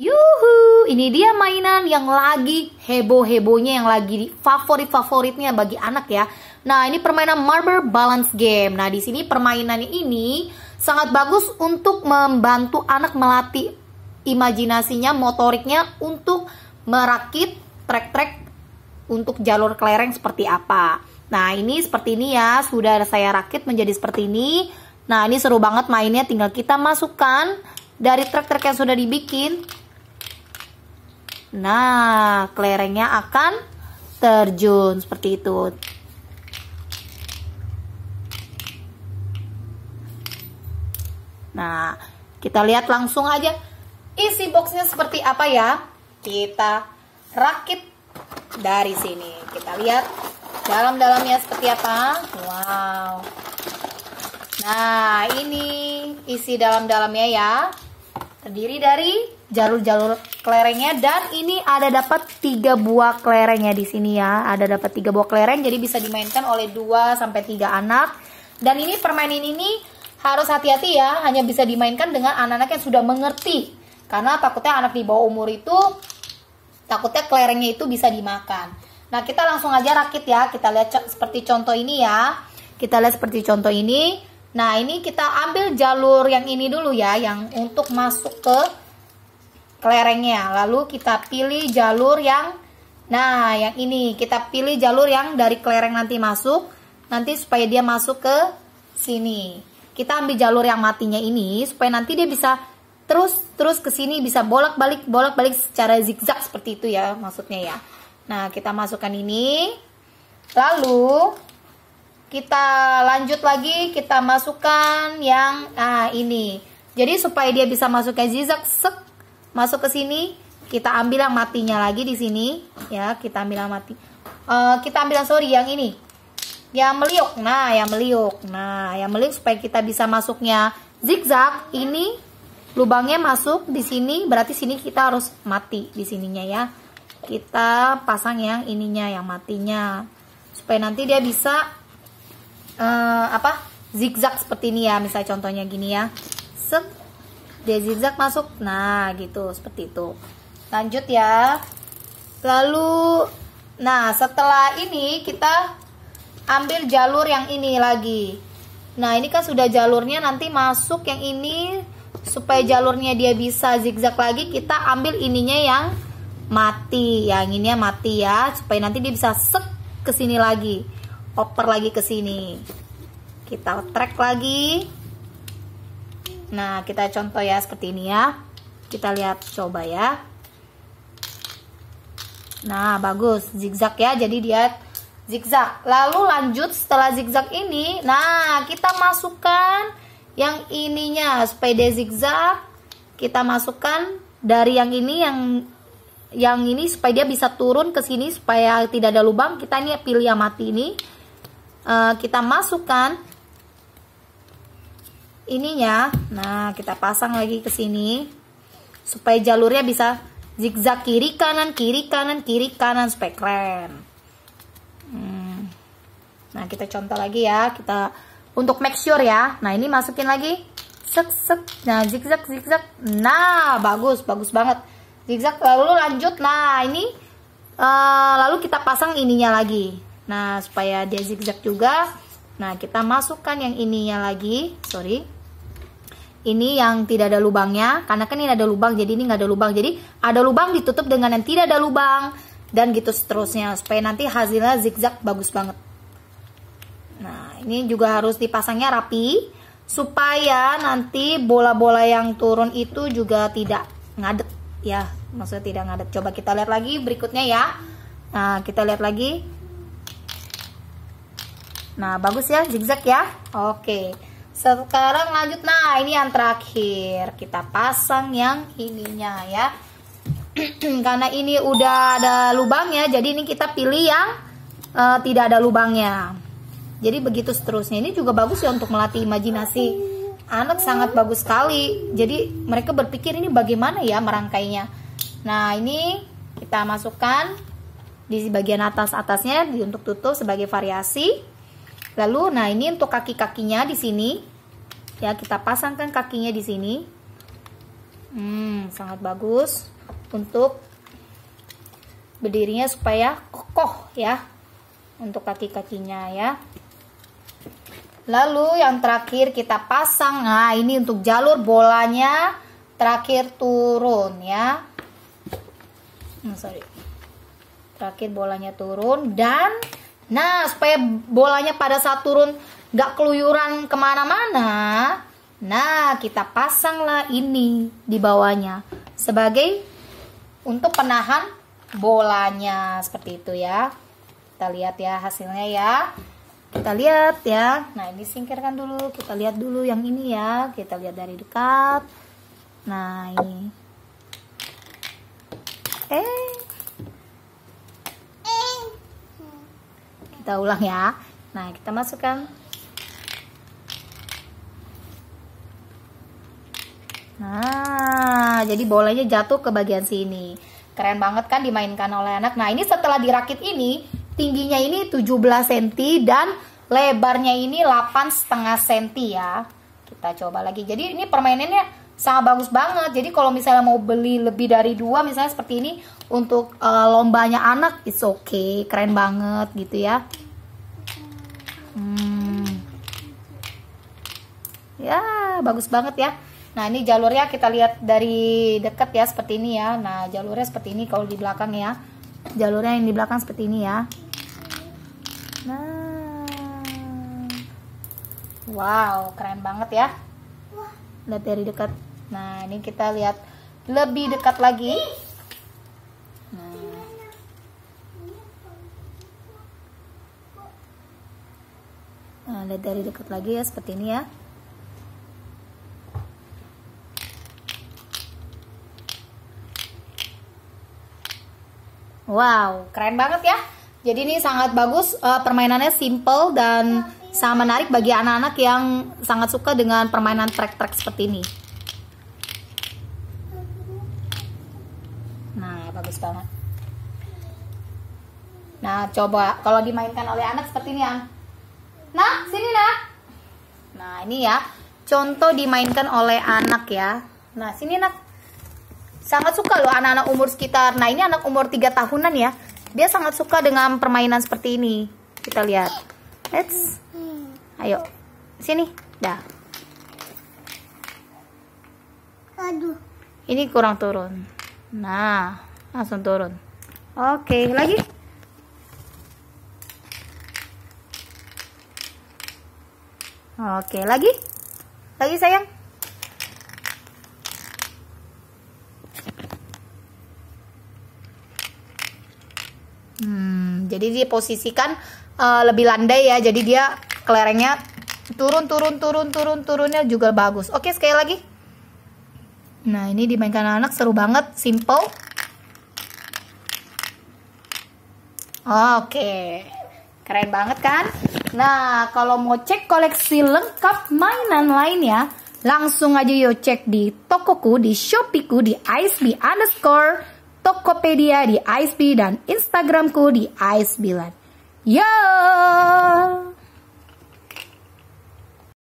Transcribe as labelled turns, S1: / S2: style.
S1: Yuhu, ini dia mainan yang lagi heboh-hebohnya, yang lagi favorit-favoritnya bagi anak ya. Nah, ini permainan Marble Balance Game. Nah, di sini permainannya ini sangat bagus untuk membantu anak melatih imajinasinya, motoriknya untuk merakit trek-trek untuk jalur kelereng seperti apa. Nah, ini seperti ini ya, sudah saya rakit menjadi seperti ini. Nah, ini seru banget mainnya, tinggal kita masukkan dari trek-trek yang sudah dibikin Nah, kelerengnya akan terjun seperti itu. Nah, kita lihat langsung aja isi boxnya seperti apa ya. Kita rakit dari sini. Kita lihat dalam-dalamnya seperti apa. Wow. Nah, ini isi dalam-dalamnya ya. Terdiri dari jalur-jalur kelerengnya dan ini ada dapat tiga buah kelereng ya di sini ya ada dapat tiga buah kelereng jadi bisa dimainkan oleh 2 sampai tiga anak dan ini permainan ini harus hati-hati ya hanya bisa dimainkan dengan anak-anak yang sudah mengerti karena takutnya anak di bawah umur itu takutnya kelerengnya itu bisa dimakan nah kita langsung aja rakit ya kita lihat co seperti contoh ini ya kita lihat seperti contoh ini nah ini kita ambil jalur yang ini dulu ya yang untuk masuk ke kelerengnya lalu kita pilih jalur yang nah yang ini kita pilih jalur yang dari kelereng nanti masuk nanti supaya dia masuk ke sini kita ambil jalur yang matinya ini supaya nanti dia bisa terus terus ke sini bisa bolak-balik bolak-balik secara zigzag seperti itu ya maksudnya ya nah kita masukkan ini lalu kita lanjut lagi kita masukkan yang ah ini jadi supaya dia bisa masuk ke zigzag masuk ke sini kita ambil yang matinya lagi di sini ya kita ambil yang mati uh, kita ambil yang sorry yang ini yang meliuk nah yang meliuk nah yang meliuk supaya kita bisa masuknya zigzag ini lubangnya masuk di sini berarti sini kita harus mati di sininya ya kita pasang yang ininya yang matinya supaya nanti dia bisa uh, apa zigzag seperti ini ya misalnya contohnya gini ya set dia zigzag masuk nah gitu seperti itu lanjut ya lalu nah setelah ini kita ambil jalur yang ini lagi nah ini kan sudah jalurnya nanti masuk yang ini supaya jalurnya dia bisa zigzag lagi kita ambil ininya yang mati yang ininya mati ya supaya nanti dia bisa sek ke sini lagi oper lagi ke sini kita track lagi Nah, kita contoh ya seperti ini ya. Kita lihat coba ya. Nah, bagus. Zigzag ya. Jadi dia zigzag. Lalu lanjut setelah zigzag ini, nah kita masukkan yang ininya supaya dia zigzag. Kita masukkan dari yang ini yang yang ini supaya dia bisa turun ke sini supaya tidak ada lubang. Kita ini pilih yang mati ini. Uh, kita masukkan ininya. Nah, kita pasang lagi ke sini supaya jalurnya bisa zigzag kiri kanan kiri kanan kiri kanan supaya keren. Hmm. Nah, kita contoh lagi ya. Kita untuk make sure ya. Nah, ini masukin lagi. Sek sek. Nah, zigzag zigzag. Nah, bagus, bagus banget. Zigzag lalu lanjut. Nah, ini uh, lalu kita pasang ininya lagi. Nah, supaya dia zigzag juga. Nah, kita masukkan yang ininya lagi. Sorry ini yang tidak ada lubangnya karena kan ini ada lubang jadi ini nggak ada lubang jadi ada lubang ditutup dengan yang tidak ada lubang dan gitu seterusnya supaya nanti hasilnya zigzag bagus banget nah ini juga harus dipasangnya rapi supaya nanti bola-bola yang turun itu juga tidak ngadet ya maksudnya tidak ngadet coba kita lihat lagi berikutnya ya nah kita lihat lagi nah bagus ya zigzag ya oke sekarang lanjut nah ini yang terakhir kita pasang yang ininya ya. Karena ini udah ada lubangnya jadi ini kita pilih yang uh, tidak ada lubangnya. Jadi begitu seterusnya. Ini juga bagus ya untuk melatih imajinasi anak sangat bagus sekali. Jadi mereka berpikir ini bagaimana ya merangkainya. Nah ini kita masukkan di bagian atas atasnya untuk tutup sebagai variasi. Lalu, nah ini untuk kaki-kakinya di sini. Ya, kita pasangkan kakinya di sini. Hmm, sangat bagus untuk berdirinya supaya kokoh ya untuk kaki-kakinya ya. Lalu yang terakhir kita pasang. Nah, ini untuk jalur bolanya terakhir turun ya. Hmm, sorry. Terakhir bolanya turun dan Nah, supaya bolanya pada saat turun gak keluyuran kemana-mana, nah kita pasanglah ini di bawahnya sebagai untuk penahan bolanya seperti itu ya. Kita lihat ya hasilnya ya. Kita lihat ya. Nah, ini singkirkan dulu. Kita lihat dulu yang ini ya. Kita lihat dari dekat. Nah, ini. Eh, kita ulang ya nah kita masukkan nah jadi bolanya jatuh ke bagian sini keren banget kan dimainkan oleh anak nah ini setelah dirakit ini tingginya ini 17 cm dan lebarnya ini 8,5 cm ya kita coba lagi jadi ini permainannya sangat bagus banget. Jadi kalau misalnya mau beli lebih dari dua, misalnya seperti ini untuk uh, lombanya anak, it's okay, keren banget gitu ya. Hmm. Ya, bagus banget ya. Nah, ini jalurnya kita lihat dari dekat ya seperti ini ya. Nah, jalurnya seperti ini kalau di belakang ya. Jalurnya yang di belakang seperti ini ya. Nah. Wow, keren banget ya. Lihat dari dekat. Nah, ini kita lihat lebih dekat lagi. Nah, lihat dari dekat lagi ya, seperti ini ya. Wow, keren banget ya. Jadi ini sangat bagus, uh, permainannya simple dan sangat menarik bagi anak-anak yang sangat suka dengan permainan trek-trek seperti ini. Nah, bagus banget. Nah, coba kalau dimainkan oleh anak seperti ini, ya. Nah, sini nak. Nah, ini ya. Contoh dimainkan oleh anak ya. Nah, sini nak. Sangat suka loh anak-anak umur sekitar. Nah, ini anak umur 3 tahunan ya. Dia sangat suka dengan permainan seperti ini. Kita lihat. Let's. Ayo. Sini. Dah. Aduh. Ini kurang turun. Nah, langsung turun. Oke, okay. lagi. Oke, lagi? Lagi sayang? Hmm, jadi diposisikan uh, lebih landai ya. Jadi dia kelerengnya turun turun turun turun turunnya juga bagus. Oke, sekali lagi. Nah, ini dimainkan anak, -anak seru banget, simple. Oke. Keren banget kan? Nah, kalau mau cek koleksi lengkap mainan lainnya, langsung aja yuk cek di tokoku, di Shopeeku, di ISB underscore, Tokopedia di ISB, dan Instagramku di ISB Yo!